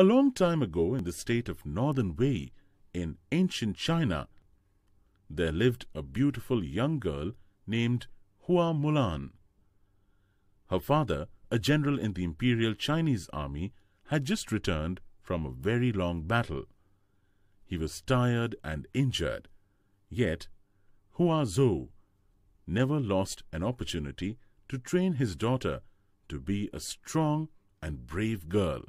A long time ago, in the state of Northern Wei, in ancient China, there lived a beautiful young girl named Hua Mulan. Her father, a general in the Imperial Chinese army, had just returned from a very long battle. He was tired and injured, yet Hua Zhou never lost an opportunity to train his daughter to be a strong and brave girl.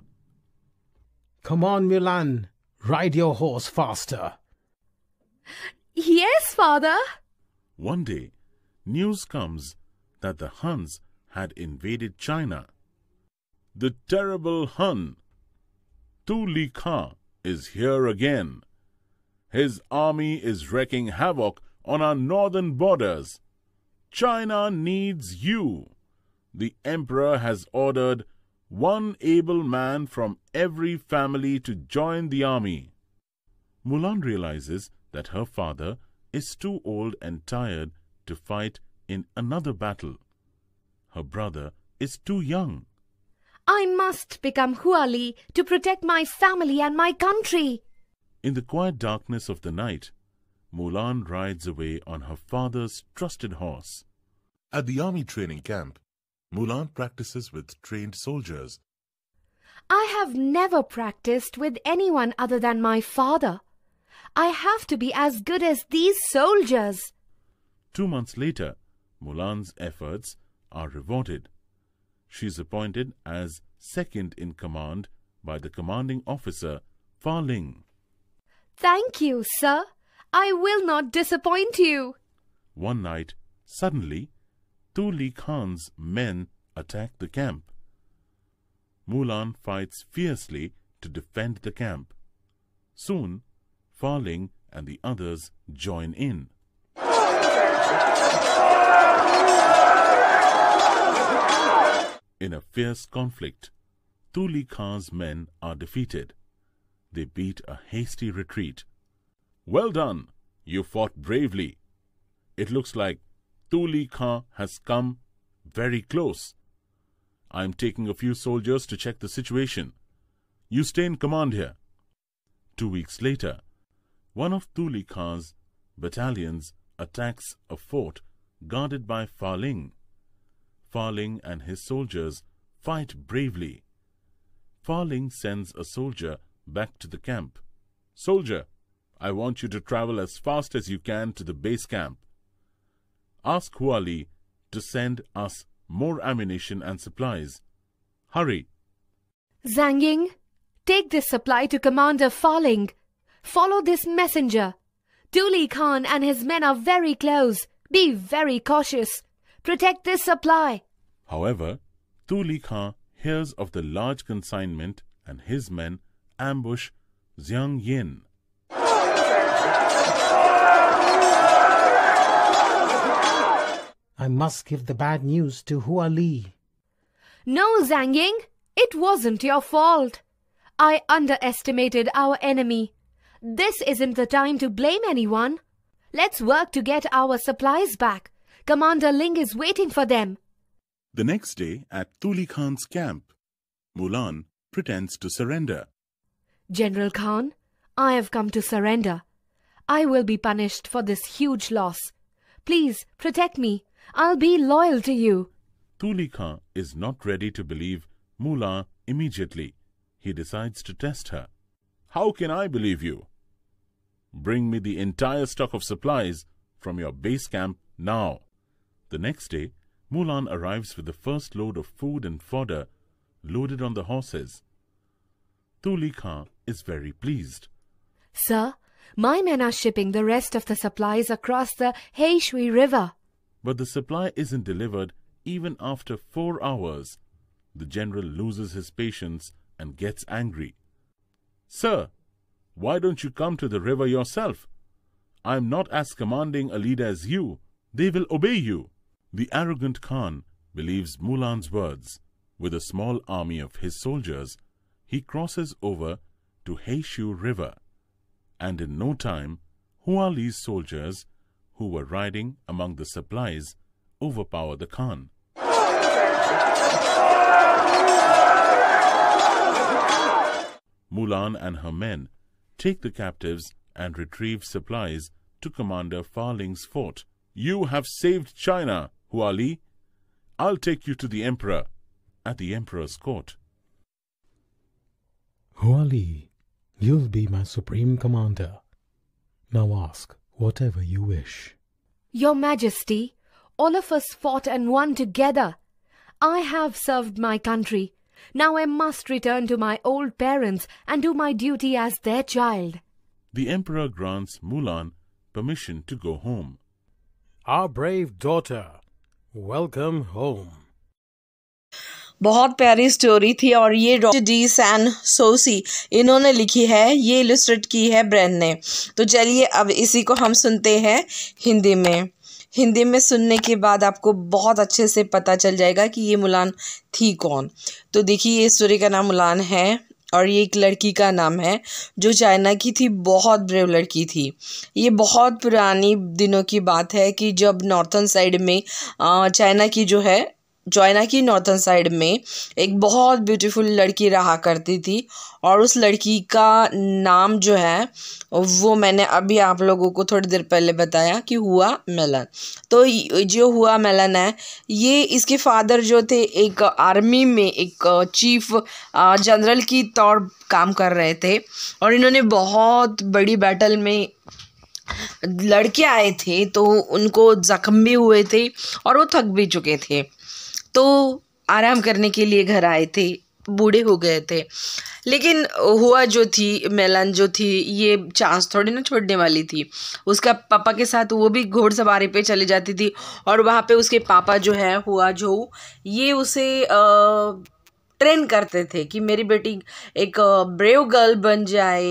Come on, Milan, ride your horse faster. Yes, father. One day, news comes that the Huns had invaded China. The terrible Hun, Tu Li Ka, is here again. His army is wreaking havoc on our northern borders. China needs you. The emperor has ordered one able man from every family to join the army. Mulan realizes that her father is too old and tired to fight in another battle. Her brother is too young. I must become Huali to protect my family and my country. In the quiet darkness of the night, Mulan rides away on her father's trusted horse. At the army training camp, Mulan practices with trained soldiers. I have never practiced with anyone other than my father. I have to be as good as these soldiers. Two months later, Mulan's efforts are rewarded. She is appointed as second in command by the commanding officer, Fa Ling. Thank you, sir. I will not disappoint you. One night, suddenly, Tuli Khan's men attack the camp. Mulan fights fiercely to defend the camp. Soon, Farling and the others join in. In a fierce conflict, Tuli Khan's men are defeated. They beat a hasty retreat. Well done! You fought bravely. It looks like Tuli Khan has come very close. I am taking a few soldiers to check the situation. You stay in command here. Two weeks later, one of Tuli Khan's battalions attacks a fort guarded by Farling. Farling and his soldiers fight bravely. Farling sends a soldier back to the camp. Soldier, I want you to travel as fast as you can to the base camp. Ask Huali to send us more ammunition and supplies. Hurry. Zhang Ying, take this supply to Commander Falling. Follow this messenger. Duli Khan and his men are very close. Be very cautious. Protect this supply. However, Tuli Khan hears of the large consignment and his men ambush Xiang Yin. I must give the bad news to Hua Li. No, Zhang Ying, it wasn't your fault. I underestimated our enemy. This isn't the time to blame anyone. Let's work to get our supplies back. Commander Ling is waiting for them. The next day at Thuli Khan's camp, Mulan pretends to surrender. General Khan, I have come to surrender. I will be punished for this huge loss. Please protect me. I'll be loyal to you. Tulika is not ready to believe Mula immediately. He decides to test her. How can I believe you? Bring me the entire stock of supplies from your base camp now. The next day, Mulan arrives with the first load of food and fodder loaded on the horses. Tuli Khan is very pleased. Sir, my men are shipping the rest of the supplies across the Heishui River but the supply isn't delivered even after four hours, the general loses his patience and gets angry. Sir, why don't you come to the river yourself? I am not as commanding a leader as you. They will obey you. The arrogant Khan believes Mulan's words. With a small army of his soldiers, he crosses over to Heishu River. And in no time, Huali's soldiers who were riding among the supplies, overpower the Khan. Mulan and her men take the captives and retrieve supplies to Commander Farling's fort. You have saved China, Huali. I'll take you to the Emperor at the Emperor's court. Huali, you'll be my supreme commander. Now ask, Whatever you wish. Your Majesty, all of us fought and won together. I have served my country. Now I must return to my old parents and do my duty as their child. The Emperor grants Mulan permission to go home. Our brave daughter, welcome home. बहुत प्यारी story थी और ये doctor de San सोसी इन्होंने लिखी है ये illustrate की है ब्रेन ने तो चलिए अब इसी को हम सुनते हैं हिंदी में हिंदी में सुनने के बाद आपको बहुत अच्छे से पता चल जाएगा कि ये मुलान थी कौन तो देखिए ये स्टोरी का नाम मुलान है और ये एक लड़की का नाम है जो चाइना की थी बहुत ब्रेव लड़की थी ये बहुत पुरानी दिनों की बात है कि जब नॉर्थन साइड में चाइना की जो है जॉयना की नॉर्थन साइड में एक बहुत ब्यूटीफुल लड़की रहा करती थी और उस लड़की का नाम जो है वो मैंने अभी आप लोगों को थोड़ी देर पहले बताया कि हुआ मेलन तो जो हुआ मेलन है ये इसके फादर जो थे एक आर्मी में एक चीफ जनरल की तौर काम कर रहे थे और इन्होंने बहुत बड़ी बैटल में लड़के आए थे तो उनको ज़ख्म भी हुए थे और वो थक भी चुके थे तो आराम करने के लिए घर आए थे बूढ़े हो गए थे लेकिन हुआ जो थी मेलन जो थी ये चांस थोड़ी ना छोड़ने वाली थी उसका पापा के साथ वो भी घोड़सवारी पे चली जाती थी और वहाँ पे उसके पापा जो है हुआ जो ये उसे आ, ट्रेन करते थे कि मेरी बेटी एक ब्रेव गर्ल बन जाए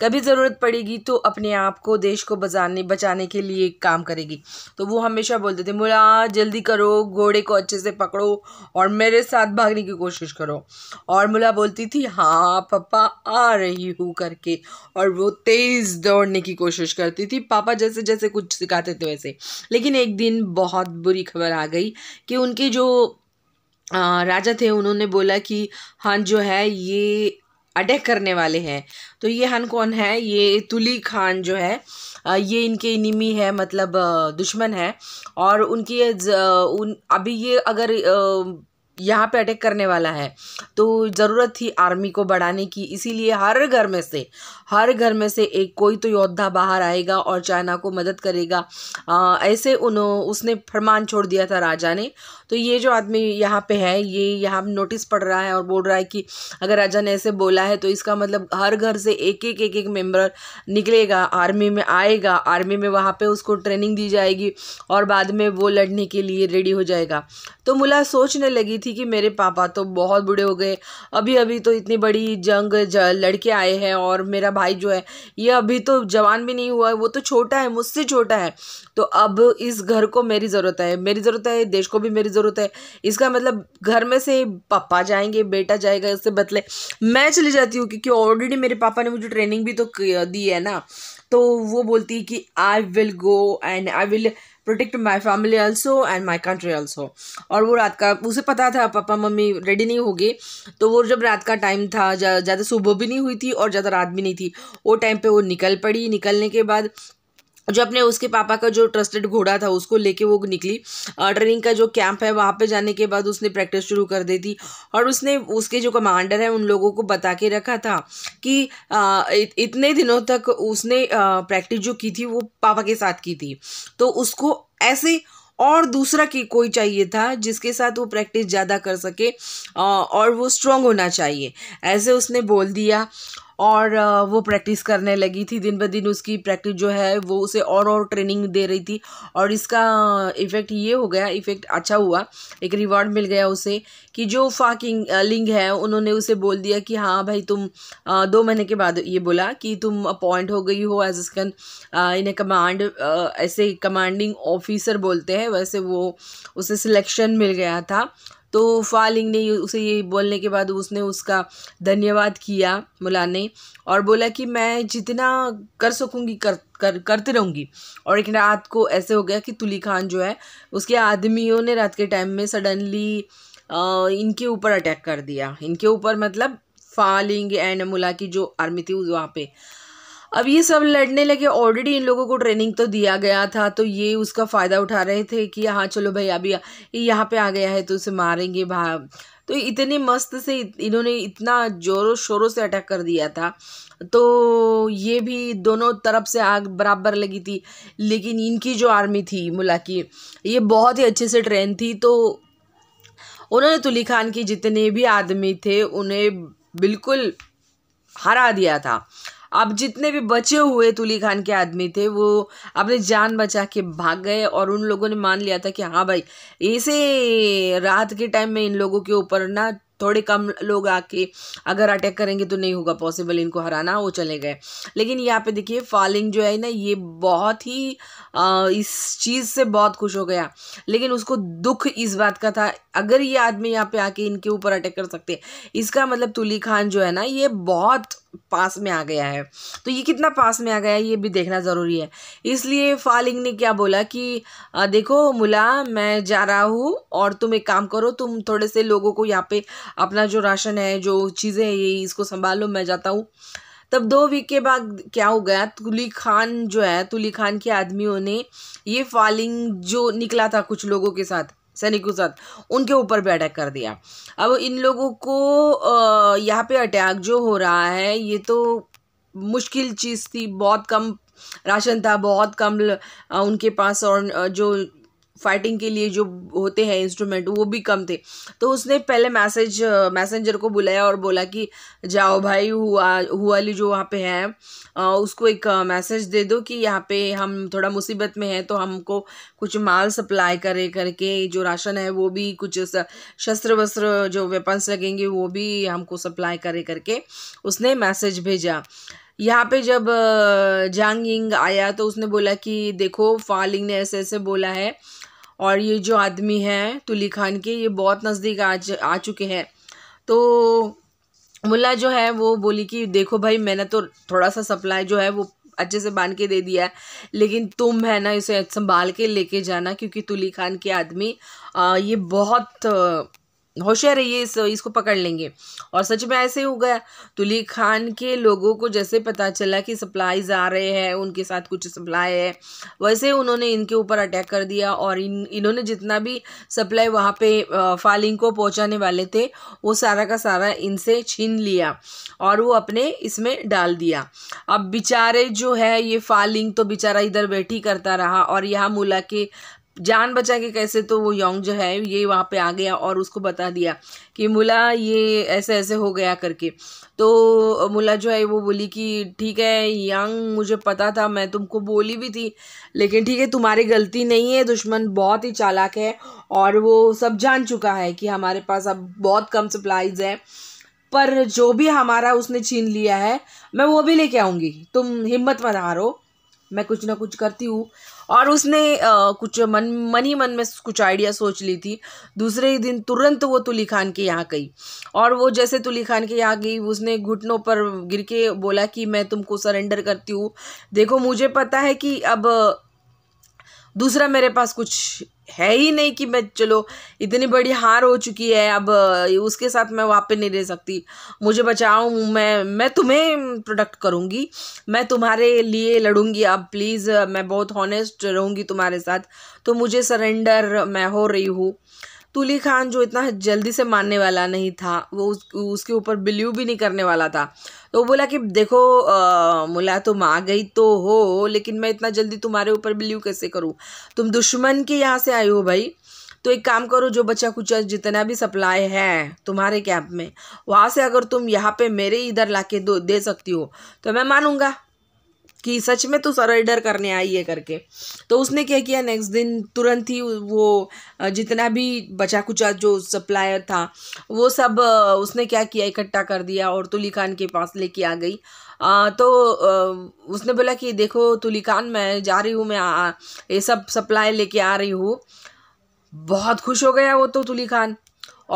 कभी ज़रूरत पड़ेगी तो अपने आप को देश को बचाने बचाने के लिए काम करेगी तो वो हमेशा बोलते थे मुला जल्दी करो घोड़े को अच्छे से पकड़ो और मेरे साथ भागने की कोशिश करो और मुला बोलती थी हाँ पापा आ रही हूँ करके और वो तेज़ दौड़ने की कोशिश करती थी पापा जैसे जैसे कुछ सिखाते थे वैसे लेकिन एक दिन बहुत बुरी खबर आ गई कि उनके जो राजा थे उन्होंने बोला कि हन जो है ये अटैक करने वाले हैं तो ये हन कौन है ये तुली खान जो है ये इनके इनिमी है मतलब दुश्मन है और उनकी उन अभी ये अगर यहाँ पे अटैक करने वाला है तो ज़रूरत थी आर्मी को बढ़ाने की इसीलिए हर घर में से हर घर में से एक कोई तो योद्धा बाहर आएगा और चाइना को मदद करेगा आ, ऐसे उन उसने फरमान छोड़ दिया था राजा ने तो ये जो आदमी यहाँ पे है ये यहाँ नोटिस पड़ रहा है और बोल रहा है कि अगर राजा ने ऐसे बोला है तो इसका मतलब हर घर से एक एक एक एक मेम्बर निकलेगा आर्मी में आएगा आर्मी में वहाँ पर उसको ट्रेनिंग दी जाएगी और बाद में वो लड़ने के लिए रेडी हो जाएगा तो मुला सोचने लगी थी कि मेरे पापा तो बहुत बूढ़े हो गए अभी अभी तो इतनी बड़ी जंग लड़के आए हैं और मेरा भाई जो है ये अभी तो जवान भी नहीं हुआ है वो तो छोटा है मुझसे छोटा है तो अब इस घर को मेरी ज़रूरत है मेरी ज़रूरत है देश को भी मेरी ज़रूरत है इसका मतलब घर में से पापा जाएंगे बेटा जाएगा इससे बदले मैं चली जाती हूँ क्योंकि ऑलरेडी मेरे पापा ने मुझे ट्रेनिंग भी तो दी है ना तो वो बोलती है कि I will go and I will protect my family also and my country also और वो रात का उसे पता था पापा मम्मी रेडी नहीं होगी तो वो जब रात का टाइम था ज़्यादा सुबह भी नहीं हुई थी और ज़्यादा रात भी नहीं थी वो टाइम पर वो निकल पड़ी निकलने के बाद जो अपने उसके पापा का जो ट्रस्टेड घोड़ा था उसको लेके वो निकली ट्रेनिंग का जो कैंप है वहाँ पे जाने के बाद उसने प्रैक्टिस शुरू कर दी थी और उसने उसके जो कमांडर है उन लोगों को बता के रखा था कि आ, इत, इतने दिनों तक उसने प्रैक्टिस जो की थी वो पापा के साथ की थी तो उसको ऐसे और दूसरा की कोई चाहिए था जिसके साथ वो प्रैक्टिस ज़्यादा कर सके और वो स्ट्रांग होना चाहिए ऐसे उसने बोल दिया और वो प्रैक्टिस करने लगी थी दिन ब दिन उसकी प्रैक्टिस जो है वो उसे और और ट्रेनिंग दे रही थी और इसका इफ़ेक्ट ये हो गया इफ़ेक्ट अच्छा हुआ एक रिवॉर्ड मिल गया उसे कि जो फाकिंग लिंग है उन्होंने उसे बोल दिया कि हाँ भाई तुम दो महीने के बाद ये बोला कि तुम अपॉइंट हो गई हो as second in a command ऐसे कमांडिंग ऑफिसर बोलते हैं वैसे वो उसे सिलेक्शन मिल गया था तो फालिंग ने उसे ये बोलने के बाद उसने उसका धन्यवाद किया मुला ने और बोला कि मैं जितना कर सकूँगी कर कर करती रहूँगी और एक रात को ऐसे हो गया कि तुली खान जो है उसके आदमियों ने रात के टाइम में सडनली इनके ऊपर अटैक कर दिया इनके ऊपर मतलब फालिंग एंड मुला की जो आर्मी थी वहाँ पर अब ये सब लड़ने लगे ऑलरेडी इन लोगों को ट्रेनिंग तो दिया गया था तो ये उसका फ़ायदा उठा रहे थे कि हाँ चलो भाई अभी यहाँ पे आ गया है तो उसे मारेंगे भा तो इतने मस्त से इन्होंने इतना जोरों शोरों से अटैक कर दिया था तो ये भी दोनों तरफ से आग बराबर लगी थी लेकिन इनकी जो आर्मी थी मुला ये बहुत ही अच्छे से ट्रेन थी तो उन्होंने तुली खान के जितने भी आदमी थे उन्हें बिल्कुल हरा दिया था अब जितने भी बचे हुए तुली खान के आदमी थे वो अपने जान बचा के भाग गए और उन लोगों ने मान लिया था कि हाँ भाई ऐसे रात के टाइम में इन लोगों के ऊपर ना थोड़े कम लोग आके अगर अटैक करेंगे तो नहीं होगा पॉसिबल इनको हराना वो चले गए लेकिन यहाँ पे देखिए फॉलिंग जो है ना ये बहुत ही आ, इस चीज़ से बहुत खुश हो गया लेकिन उसको दुख इस बात का था अगर ये आदमी यहाँ पे आके इनके ऊपर अटैक कर सकते इसका मतलब तुली खान जो है ना ये बहुत पास में आ गया है तो ये कितना पास में आ गया है ये भी देखना ज़रूरी है इसलिए फालिंग ने क्या बोला कि आ, देखो मुला मैं जा रहा हूँ और तुम एक काम करो तुम थोड़े से लोगों को यहाँ पे अपना जो राशन है जो चीज़ें हैं ये इसको संभालो मैं जाता हूँ तब दो वीक के बाद क्या हो गया तुली खान जो है तुली खान के आदमियों ने ये फालिंग जो निकला था कुछ लोगों के साथ सैनिकों के साथ उनके ऊपर भी अटैक कर दिया अब इन लोगों को यहाँ पे अटैक जो हो रहा है ये तो मुश्किल चीज़ थी बहुत कम राशन था बहुत कम उनके पास और जो फाइटिंग के लिए जो होते हैं इंस्ट्रूमेंट वो भी कम थे तो उसने पहले मैसेज मैसेंजर को बुलाया और बोला कि जाओ भाई हुआ हुआली जो वहाँ पे है उसको एक मैसेज दे दो कि यहाँ पे हम थोड़ा मुसीबत में हैं तो हमको कुछ माल सप्लाई करे करके जो राशन है वो भी कुछ शस्त्र वस्त्र जो वेपन्स लगेंगे वो भी हमको सप्लाई करे करके उसने मैसेज भेजा यहाँ पे जब जांग यिंग आया तो उसने बोला कि देखो फालिंग ने ऐसे ऐसे बोला है और ये जो आदमी है तुली खान के ये बहुत नज़दीक आ आ चुके हैं तो मुल्ला जो है वो बोली कि देखो भाई मैंने तो थोड़ा सा सप्लाई जो है वो अच्छे से बांध के दे दिया है लेकिन तुम है ना इसे संभाल के लेके जाना क्योंकि तुली खान के आदमी ये बहुत होशियार है ये इस, इसको पकड़ लेंगे और सच में ऐसे हो गया तुली खान के लोगों को जैसे पता चला कि सप्लाईज आ रहे हैं उनके साथ कुछ सप्लाई है वैसे उन्होंने इनके ऊपर अटैक कर दिया और इन इन्होंने जितना भी सप्लाई वहाँ पे फालिंग को पहुँचाने वाले थे वो सारा का सारा इनसे छीन लिया और वो अपने इसमें डाल दिया अब बेचारे जो है ये फालिंग तो बेचारा इधर बैठी करता रहा और यहाँ मुला के जान बचा के कैसे तो वो योंग जो है ये वहाँ पे आ गया और उसको बता दिया कि मुला ये ऐसे ऐसे हो गया करके तो मुला जो है वो बोली कि ठीक है यंग मुझे पता था मैं तुमको बोली भी थी लेकिन ठीक है तुम्हारी गलती नहीं है दुश्मन बहुत ही चालाक है और वो सब जान चुका है कि हमारे पास अब बहुत कम सप्लाईज़ है पर जो भी हमारा उसने छीन लिया है मैं वो भी लेके आऊँगी तुम हिम्मत मत हारो मैं कुछ ना कुछ करती हूँ और उसने आ, कुछ मन मन ही मन में कुछ आइडिया सोच ली थी दूसरे ही दिन तुरंत वो तुली खान के यहाँ गई और वो जैसे तुली खान के यहाँ गई उसने घुटनों पर गिर के बोला कि मैं तुमको सरेंडर करती हूँ देखो मुझे पता है कि अब दूसरा मेरे पास कुछ है ही नहीं कि मैं चलो इतनी बड़ी हार हो चुकी है अब उसके साथ मैं वहाँ पर नहीं रह सकती मुझे बचाओ मैं मैं तुम्हें प्रोडक्ट करूँगी मैं तुम्हारे लिए लड़ूंगी अब प्लीज़ मैं बहुत हॉनेस्ट रहूँगी तुम्हारे साथ तो मुझे सरेंडर मैं हो रही हूँ तुली खान जो इतना जल्दी से मानने वाला नहीं था वो उस, उसके ऊपर बिलीव भी नहीं करने वाला था तो वो बोला कि देखो आ, मुला तुम आ गई तो हो लेकिन मैं इतना जल्दी तुम्हारे ऊपर बिलीव कैसे करूँ तुम दुश्मन के यहाँ से आए हो भाई तो एक काम करो जो बच्चा कुचा जितना भी सप्लाई है तुम्हारे कैंप में वहाँ से अगर तुम यहाँ पे मेरे इधर ला के दो दे सकती हो तो मैं मानूंगा कि सच में तो सरेंडर करने आई है करके तो उसने क्या किया नेक्स्ट दिन तुरंत ही वो जितना भी बचा कुचा जो सप्लायर था वो सब उसने क्या किया इकट्ठा कर दिया और तुली खान के पास लेके आ गई आ, तो आ, उसने बोला कि देखो तुली खान मैं जा रही हूँ मैं ये सब सप्लाई लेके आ रही हूँ बहुत खुश हो गया वो तो तुली खान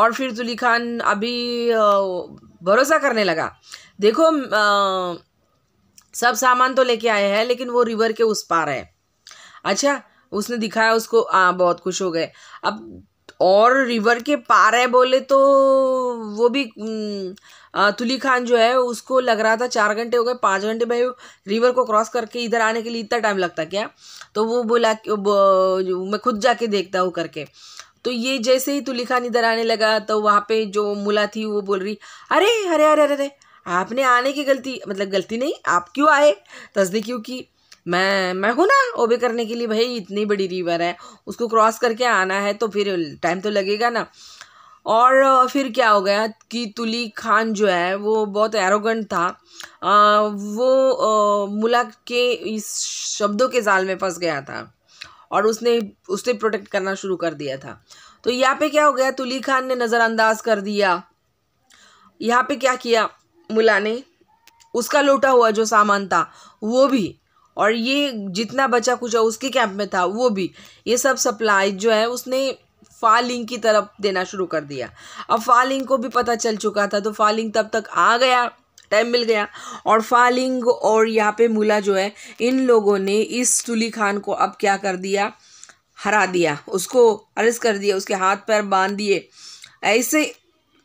और फिर तुली खान अभी भरोसा करने लगा देखो सब सामान तो लेके आया है लेकिन वो रिवर के उस पार है अच्छा उसने दिखाया उसको हाँ बहुत खुश हो गए अब और रिवर के पार है बोले तो वो भी तुली खान जो है उसको लग रहा था चार घंटे हो गए पाँच घंटे भाई रिवर को क्रॉस करके इधर आने के लिए इतना टाइम लगता क्या तो वो बोला मैं खुद जाके देखता हूँ करके तो ये जैसे ही तुली खान इधर आने लगा तो वहाँ पे जो मुला थी वो बोल रही अरे अरे अरे अरे अरे आपने आने की गलती मतलब गलती नहीं आप क्यों आए तस्दी क्यों की मैं मैं हूँ ना ओबे करने के लिए भाई इतनी बड़ी रिवर है उसको क्रॉस करके आना है तो फिर टाइम तो लगेगा ना और फिर क्या हो गया कि तुली खान जो है वो बहुत एरोगेंट था आ, वो आ, मुलाक के इस शब्दों के जाल में फंस गया था और उसने उसने प्रोटेक्ट करना शुरू कर दिया था तो यहाँ पे क्या हो गया तुली खान ने नज़रअंदाज कर दिया यहाँ पे क्या किया मुला ने उसका लूटा हुआ जो सामान था वो भी और ये जितना बचा कुछ उसके कैंप में था वो भी ये सब सप्लाई जो है उसने फालिंग की तरफ देना शुरू कर दिया अब फालिंग को भी पता चल चुका था तो फालिंग तब तक आ गया टाइम मिल गया और फालिंग और यहाँ पे मुला जो है इन लोगों ने इस तुली खान को अब क्या कर दिया हरा दिया उसको अरेस्ट कर दिया उसके हाथ पैर बांध दिए ऐसे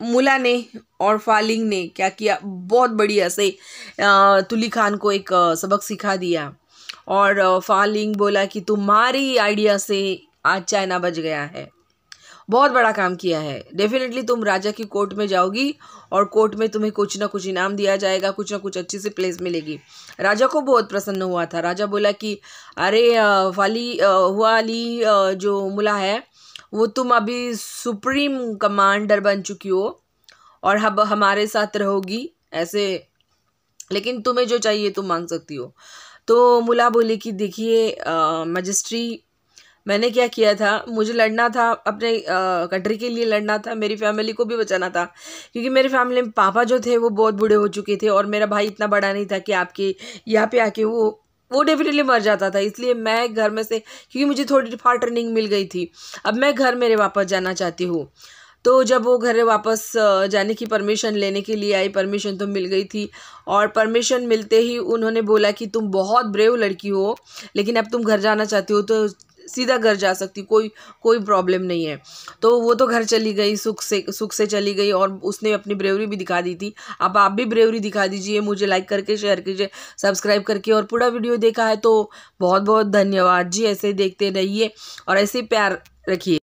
मुला ने और फालिंग ने क्या किया बहुत बढ़िया से तुली खान को एक सबक सिखा दिया और फालिंग बोला कि तुम्हारी आइडिया से आज चाइना बच गया है बहुत बड़ा काम किया है डेफिनेटली तुम राजा की कोर्ट में जाओगी और कोर्ट में तुम्हें कुछ ना कुछ इनाम दिया जाएगा कुछ ना कुछ अच्छी सी प्लेस मिलेगी राजा को बहुत प्रसन्न हुआ था राजा बोला कि अरे फाली हुआ अली जो मुला है वो तुम अभी सुप्रीम कमांडर बन चुकी हो और अब हमारे साथ रहोगी ऐसे लेकिन तुम्हें जो चाहिए तुम मांग सकती हो तो मुला बोले कि देखिए मजिस्ट्री मैंने क्या किया था मुझे लड़ना था अपने कंट्री के लिए लड़ना था मेरी फैमिली को भी बचाना था क्योंकि मेरे फैमिली में पापा जो थे वो बहुत बूढ़े हो चुके थे और मेरा भाई इतना बड़ा नहीं था कि आपके यहाँ पे आके वो वो डेफिनेटली मर जाता था इसलिए मैं घर में से क्योंकि मुझे थोड़ी फार ट्रेनिंग मिल गई थी अब मैं घर मेरे वापस जाना चाहती हूँ तो जब वो घर वापस जाने की परमिशन लेने के लिए आई परमिशन तो मिल गई थी और परमिशन मिलते ही उन्होंने बोला कि तुम बहुत ब्रेव लड़की हो लेकिन अब तुम घर जाना चाहती हो तो सीधा घर जा सकती कोई कोई प्रॉब्लम नहीं है तो वो तो घर चली गई सुख से सुख से चली गई और उसने अपनी ब्रेवरी भी दिखा दी थी अब आप भी ब्रेवरी दिखा दीजिए मुझे लाइक करके शेयर कीजिए सब्सक्राइब करके और पूरा वीडियो देखा है तो बहुत बहुत धन्यवाद जी ऐसे देखते रहिए और ऐसे प्यार रखिए